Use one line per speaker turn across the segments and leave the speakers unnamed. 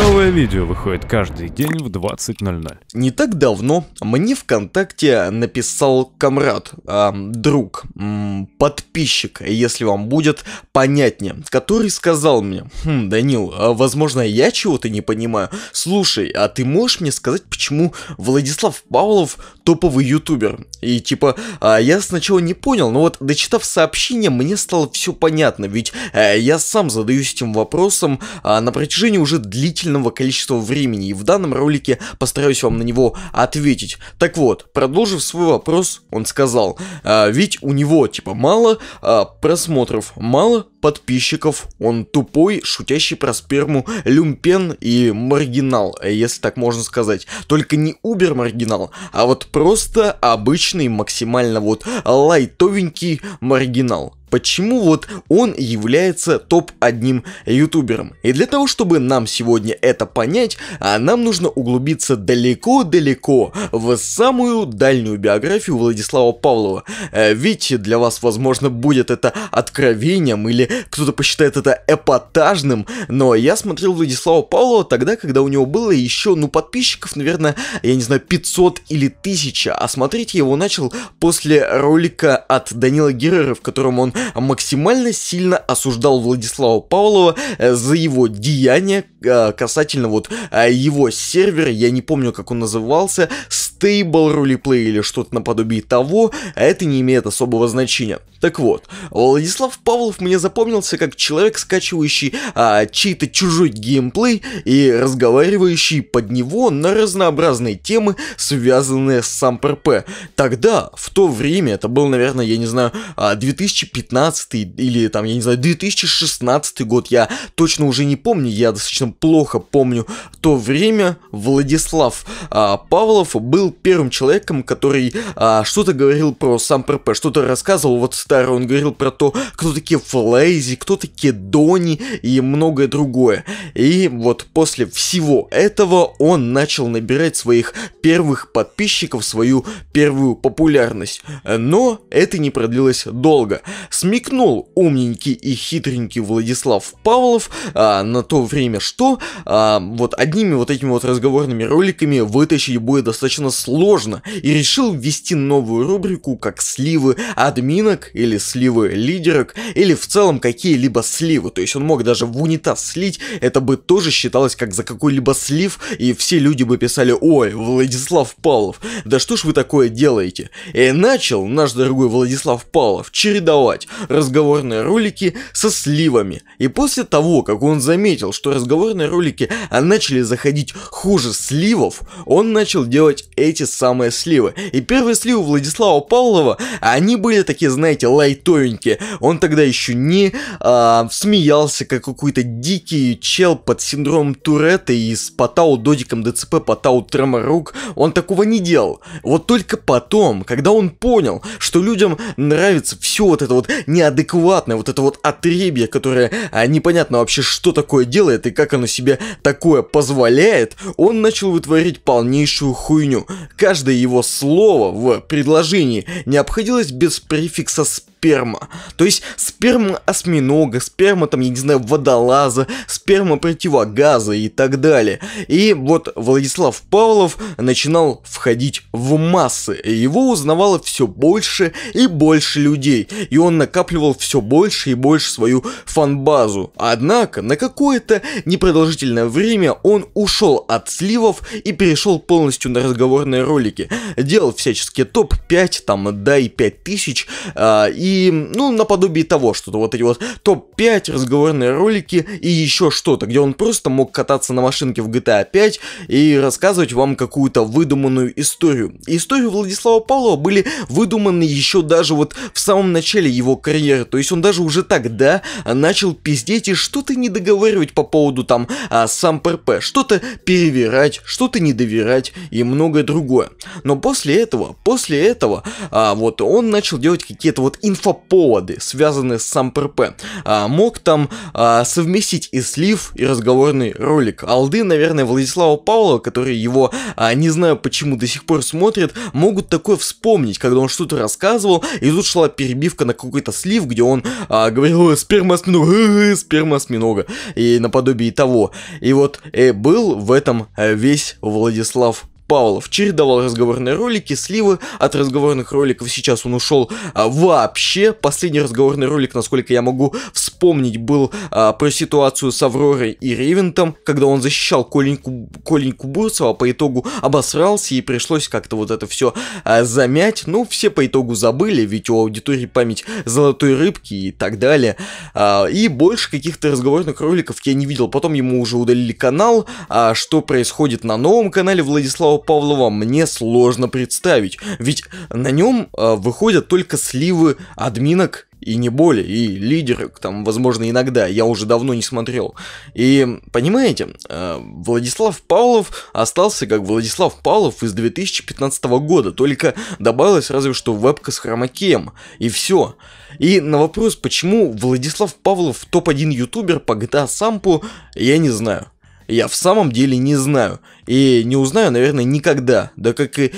no Новое видео выходит каждый день в 20.00. Не так давно мне ВКонтакте написал комрад, э, друг, э, подписчик, если вам будет понятнее, который сказал мне, хм, Данил, а, возможно я чего-то не понимаю, слушай, а ты можешь мне сказать, почему Владислав Павлов топовый ютубер? И типа, э, я сначала не понял, но вот дочитав сообщение, мне стало все понятно, ведь э, я сам задаюсь этим вопросом э, на протяжении уже длительного большого количества времени, и в данном ролике постараюсь вам на него ответить. Так вот, продолжив свой вопрос, он сказал, а, ведь у него, типа, мало а, просмотров, мало подписчиков. Он тупой, шутящий про сперму, люмпен и маргинал, если так можно сказать. Только не убер-маргинал, а вот просто обычный, максимально вот лайтовенький маргинал почему вот он является топ одним ютубером. И для того, чтобы нам сегодня это понять, а нам нужно углубиться далеко-далеко в самую дальнюю биографию Владислава Павлова. Э, ведь для вас, возможно, будет это откровением или кто-то посчитает это эпатажным, но я смотрел Владислава Павлова тогда, когда у него было еще, ну, подписчиков, наверное, я не знаю, 500 или 1000, а смотреть я его начал после ролика от Данила Герера, в котором он максимально сильно осуждал Владислава Павлова э, за его деяния э, касательно вот э, его сервера, я не помню, как он назывался, с стейбл рулиплей или что-то наподобие того, а это не имеет особого значения. Так вот, Владислав Павлов мне запомнился как человек, скачивающий а, чей-то чужой геймплей и разговаривающий под него на разнообразные темы, связанные с сам ПРП. Тогда, в то время, это был, наверное, я не знаю, 2015 а, или там, я не знаю, 2016 год, я точно уже не помню, я достаточно плохо помню то время, Владислав а, Павлов был был первым человеком, который а, что-то говорил про сам ПРП, что-то рассказывал, вот старый, он говорил про то, кто такие Флейзи, кто такие Дони и многое другое. И вот после всего этого он начал набирать своих первых подписчиков, свою первую популярность. Но это не продлилось долго. Смекнул умненький и хитренький Владислав Павлов а, на то время, что а, вот одними вот этими вот разговорными роликами вытащить будет достаточно сложно и решил ввести новую рубрику как сливы админок или сливы лидерок или в целом какие-либо сливы. То есть он мог даже в унитаз слить, это бы тоже считалось как за какой-либо слив и все люди бы писали «Ой, Владислав Павлов, да что ж вы такое делаете?» И начал наш дорогой Владислав Павлов чередовать разговорные ролики со сливами. И после того, как он заметил, что разговорные ролики а начали заходить хуже сливов, он начал делать эти самые сливы. И первые сливы Владислава Павлова, они были такие, знаете, лайтовенькие. Он тогда еще не а, смеялся, как какой-то дикий чел под синдромом Туретта и с Потау Додиком ДЦП, Потау Треморук. Он такого не делал. Вот только потом, когда он понял, что людям нравится все вот это вот неадекватное, вот это вот отребье, которое а, непонятно вообще, что такое делает и как оно себе такое позволяет, он начал вытворить полнейшую хуйню. Каждое его слово в предложении не обходилось без префикса «с сперма. То есть сперма осьминога, сперма там, я не знаю, водолаза, сперма противогаза и так далее. И вот Владислав Павлов начинал входить в массы, его узнавало все больше и больше людей, и он накапливал все больше и больше свою фанбазу. Однако на какое-то непродолжительное время он ушел от сливов и перешел полностью на разговорные ролики. Делал всяческие топ-5, там, да и 5000, э, а, и и, ну, наподобие того, что-то вот эти вот топ-5 разговорные ролики и еще что-то, где он просто мог кататься на машинке в GTA 5 и рассказывать вам какую-то выдуманную историю. историю Владислава Павлова были выдуманы еще даже вот в самом начале его карьеры, то есть он даже уже тогда начал пиздеть и что-то не договаривать по поводу там а, сам ПРП, что-то переверять, что-то не доверять и многое другое. Но после этого, после этого, а, вот он начал делать какие-то вот инф инфоповоды, связанные с СамПРП. А, мог там а, совместить и слив, и разговорный ролик. Алды, наверное, Владислава Павлова, который его, а, не знаю почему, до сих пор смотрит, могут такое вспомнить, когда он что-то рассказывал, и тут шла перебивка на какой-то слив, где он а, говорил «сперма осьминога, сперма осьминога», и наподобие того. И вот э, был в этом э, весь Владислав Павлов. Чередовал разговорные ролики, сливы. От разговорных роликов сейчас он ушел а, вообще. Последний разговорный ролик, насколько я могу вспомнить, был а, про ситуацию с Авророй и Ревентом, когда он защищал Коленьку, Коленьку Бурцева, по итогу обосрался и пришлось как-то вот это все а, замять. Ну, все по итогу забыли, ведь у аудитории память золотой рыбки и так далее. А, и больше каких-то разговорных роликов я не видел. Потом ему уже удалили канал, а что происходит на новом канале Владислава Павлова мне сложно представить, ведь на нем э, выходят только сливы админок и не более, и лидерок там, возможно, иногда, я уже давно не смотрел. И, понимаете, э, Владислав Павлов остался как Владислав Павлов из 2015 года, только добавилось разве что вебка с хромакеем, и все. И на вопрос, почему Владислав Павлов топ-1 ютубер по GTA Сампу, я не знаю я в самом деле не знаю. И не узнаю, наверное, никогда. Да как и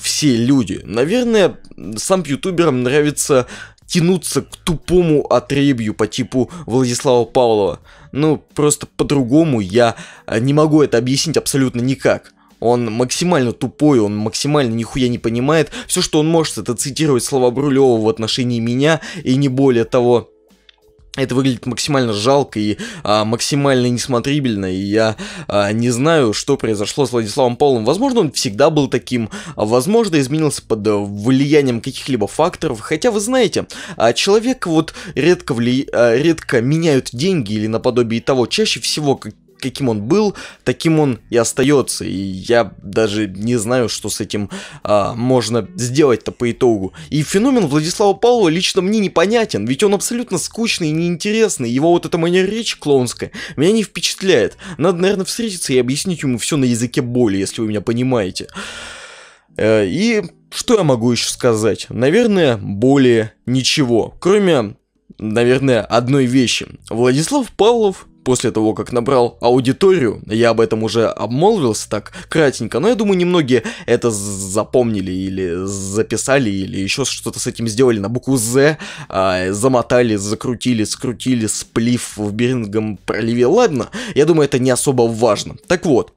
все люди. Наверное, сам ютуберам нравится тянуться к тупому отребью по типу Владислава Павлова. Ну, просто по-другому я не могу это объяснить абсолютно никак. Он максимально тупой, он максимально нихуя не понимает. Все, что он может, это цитировать слова Брулева в отношении меня, и не более того это выглядит максимально жалко и а, максимально несмотрибельно, и я а, не знаю, что произошло с Владиславом Павловым. Возможно, он всегда был таким, а возможно, изменился под влиянием каких-либо факторов. Хотя, вы знаете, а, человек вот редко, вли... а, редко меняют деньги или наподобие того, чаще всего как каким он был, таким он и остается. И я даже не знаю, что с этим а, можно сделать-то по итогу. И феномен Владислава Павлова лично мне непонятен, ведь он абсолютно скучный и неинтересный. Его вот эта манера речи клоунская меня не впечатляет. Надо, наверное, встретиться и объяснить ему все на языке боли, если вы меня понимаете. Э, и что я могу еще сказать? Наверное, более ничего. Кроме, наверное, одной вещи. Владислав Павлов после того, как набрал аудиторию. Я об этом уже обмолвился так кратенько, но я думаю, немногие это запомнили или записали, или еще что-то с этим сделали на букву «З», а, замотали, закрутили, скрутили, сплив в Берингом проливе. Ладно, я думаю, это не особо важно. Так вот,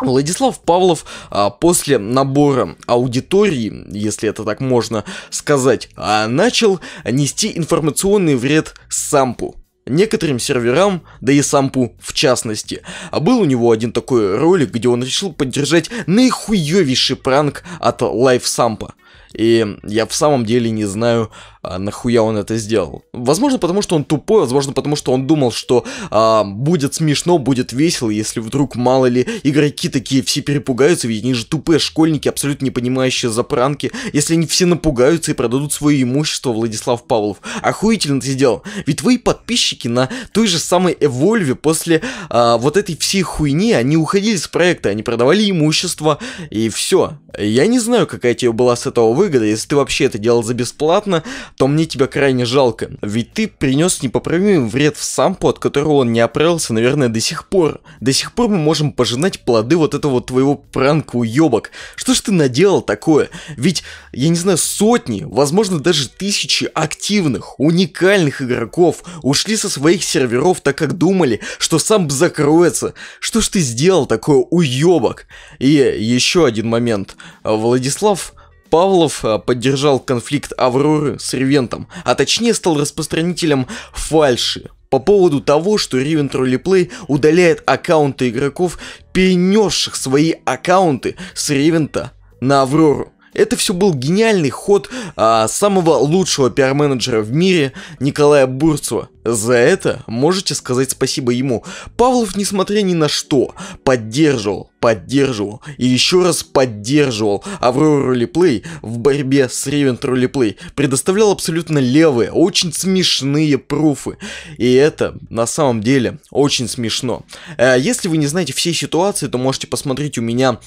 Владислав Павлов а, после набора аудитории, если это так можно сказать, а, начал нести информационный вред сампу некоторым серверам, да и сампу в частности. А был у него один такой ролик, где он решил поддержать наихуевейший пранк от лайфсампа. сампа и я в самом деле не знаю, а, нахуя он это сделал. Возможно, потому что он тупой, возможно, потому что он думал, что а, будет смешно, будет весело, если вдруг, мало ли, игроки такие все перепугаются, ведь они же тупые школьники, абсолютно не понимающие за пранки. Если они все напугаются и продадут свое имущество, Владислав Павлов, охуительно ты сделал. Ведь твои подписчики на той же самой Эвольве после а, вот этой всей хуйни, они уходили с проекта, они продавали имущество, и все. Я не знаю, какая тебе была с этого выгода. Если ты вообще это делал за бесплатно, то мне тебя крайне жалко. Ведь ты принес непоправимый вред в Сампу, от которого он не оправился, наверное, до сих пор. До сих пор мы можем пожинать плоды вот этого вот твоего пранка уебок. Что ж ты наделал такое? Ведь, я не знаю, сотни, возможно, даже тысячи активных, уникальных игроков ушли со своих серверов, так как думали, что сам закроется. Что ж ты сделал такое, уебок? И еще один момент. Владислав Павлов э, поддержал конфликт Авроры с Ревентом, а точнее стал распространителем фальши по поводу того, что Ривент Roleplay удаляет аккаунты игроков, перенесших свои аккаунты с Ривента на Аврору. Это все был гениальный ход а, самого лучшего пиар-менеджера в мире Николая Бурцева. За это можете сказать спасибо ему. Павлов, несмотря ни на что, поддерживал, поддерживал и еще раз поддерживал Аврору Ролеплей в борьбе с Ревент Ролеплей. Предоставлял абсолютно левые, очень смешные пруфы. И это на самом деле очень смешно. Э, если вы не знаете всей ситуации, то можете посмотреть у меня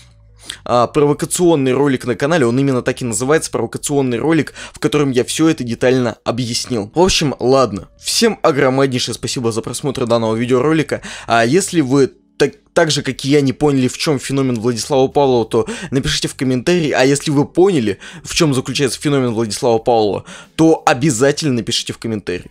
а, провокационный ролик на канале, он именно так и называется, провокационный ролик, в котором я все это детально объяснил. В общем, ладно. Всем огромнейшее спасибо за просмотр данного видеоролика. А если вы так, так же, как и я, не поняли, в чем феномен Владислава Павлова, то напишите в комментарии, а если вы поняли, в чем заключается феномен Владислава Павлова, то обязательно напишите в комментарии.